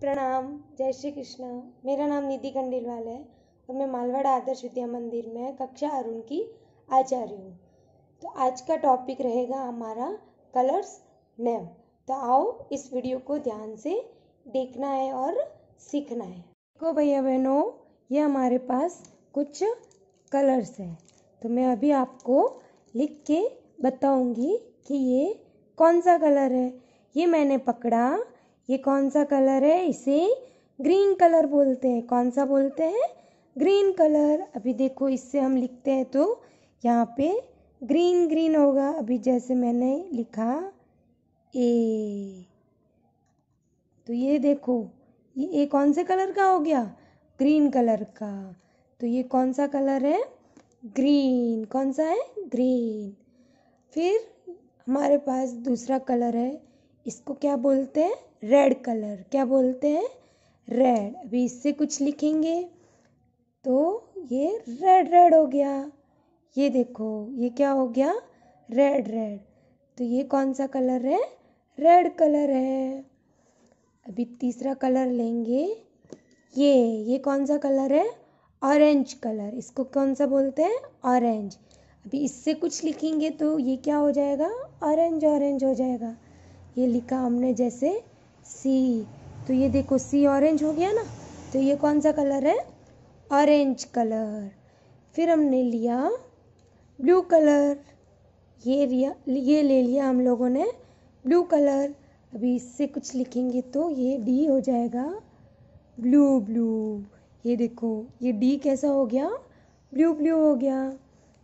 प्रणाम जय श्री कृष्णा मेरा नाम निधि खंडेलवाल है और मैं मालवाड़ा आदर्श विद्या मंदिर में कक्षा अरुण की आचार्य हूँ तो आज का टॉपिक रहेगा हमारा कलर्स नेम तो आओ इस वीडियो को ध्यान से देखना है और सीखना है देखो भैया बहनों ये हमारे पास कुछ कलर्स है तो मैं अभी आपको लिख के बताऊंगी कि ये कौन सा कलर है ये मैंने पकड़ा ये कौन सा कलर है इसे ग्रीन कलर बोलते हैं कौन सा बोलते हैं ग्रीन कलर अभी देखो इससे हम लिखते हैं तो यहाँ पे ग्रीन ग्रीन होगा अभी जैसे मैंने लिखा ए तो ये देखो ये ए कौन से कलर का हो गया ग्रीन कलर का तो ये कौन सा कलर है ग्रीन कौन सा है ग्रीन फिर हमारे पास दूसरा कलर है इसको क्या बोलते हैं रेड कलर क्या बोलते हैं रेड अभी इससे कुछ लिखेंगे तो ये रेड रेड हो गया ये देखो ये क्या हो गया रेड रेड तो ये कौन सा कलर है रेड कलर है अभी तीसरा कलर लेंगे ये ये कौन सा कलर है ऑरेंज कलर इसको कौन सा बोलते हैं ऑरेंज अभी इससे कुछ लिखेंगे तो ये क्या हो जाएगा ऑरेंज ऑरेंज हो जाएगा ये लिखा हमने जैसे सी तो ये देखो सी ऑरेंज हो गया ना तो ये कौन सा कलर है ऑरेंज कलर फिर हमने लिया ब्लू कलर ये लिया ये ले लिया हम लोगों ने ब्लू कलर अभी इससे कुछ लिखेंगे तो ये डी हो जाएगा ब्लू ब्लू ये देखो ये डी कैसा हो गया ब्लू ब्लू हो गया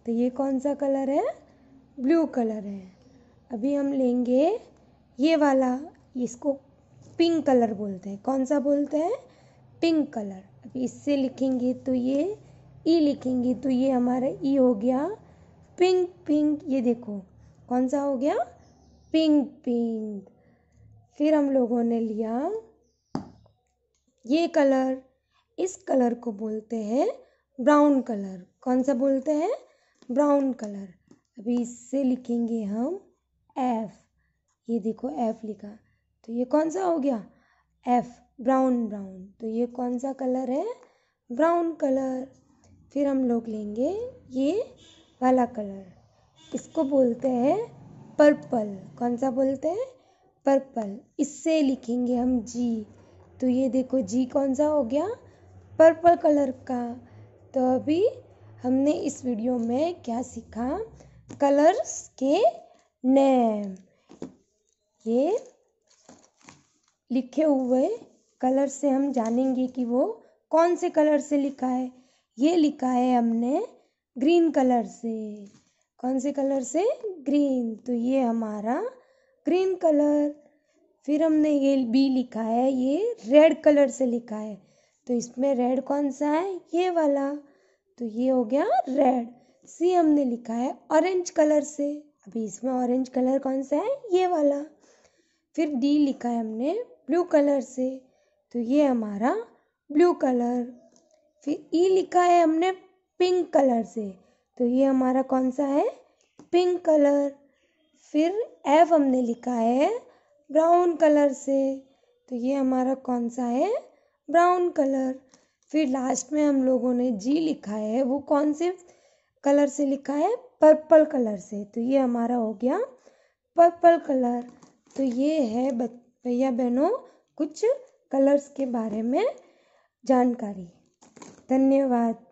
तो ये कौन सा कलर है ब्लू कलर है अभी हम लेंगे ये वाला इसको पिंक कलर बोलते हैं कौन सा बोलते हैं पिंक कलर अब इससे लिखेंगे तो ये ई लिखेंगे तो ये हमारा ई हो गया पिंक पिंक ये देखो कौन सा हो गया पिंक पिंक फिर हम लोगों ने लिया ये कलर इस कलर को बोलते हैं ब्राउन कलर कौन सा बोलते हैं ब्राउन कलर अभी इससे लिखेंगे हम एफ़ ये देखो एफ़ लिखा तो ये कौन सा हो गया एफ़ ब्राउन ब्राउन तो ये कौन सा कलर है ब्राउन कलर फिर हम लोग लेंगे ये वाला कलर इसको बोलते हैं पर्पल कौन सा बोलते हैं पर्पल इससे लिखेंगे हम जी तो ये देखो जी कौन सा हो गया पर्पल कलर का तो अभी हमने इस वीडियो में क्या सीखा कलर्स के नेम ये लिखे हुए कलर से हम जानेंगे कि वो कौन से कलर से लिखा है ये लिखा है हमने ग्रीन कलर से कौन से कलर से ग्रीन तो ये हमारा ग्रीन कलर फिर हमने ये बी लिखा है ये रेड कलर से लिखा है तो इसमें रेड कौन सा है ये वाला तो ये हो गया रेड सी हमने लिखा है ऑरेंज कलर से अभी इसमें ऑरेंज कलर कौन सा है ये वाला फिर डी लिखा है हमने ब्लू कलर से तो ये हमारा ब्लू कलर फिर ई लिखा है हमने पिंक कलर से तो ये हमारा कौन सा है पिंक कलर फिर एफ हमने लिखा है ब्राउन कलर से तो ये हमारा कौन सा है ब्राउन कलर फिर लास्ट में हम लोगों ने जी लिखा है वो कौन से कलर से लिखा है पर्पल कलर से तो ये हमारा हो गया पर्पल कलर तो ये है बच्चे भैया बहनों कुछ कलर्स के बारे में जानकारी धन्यवाद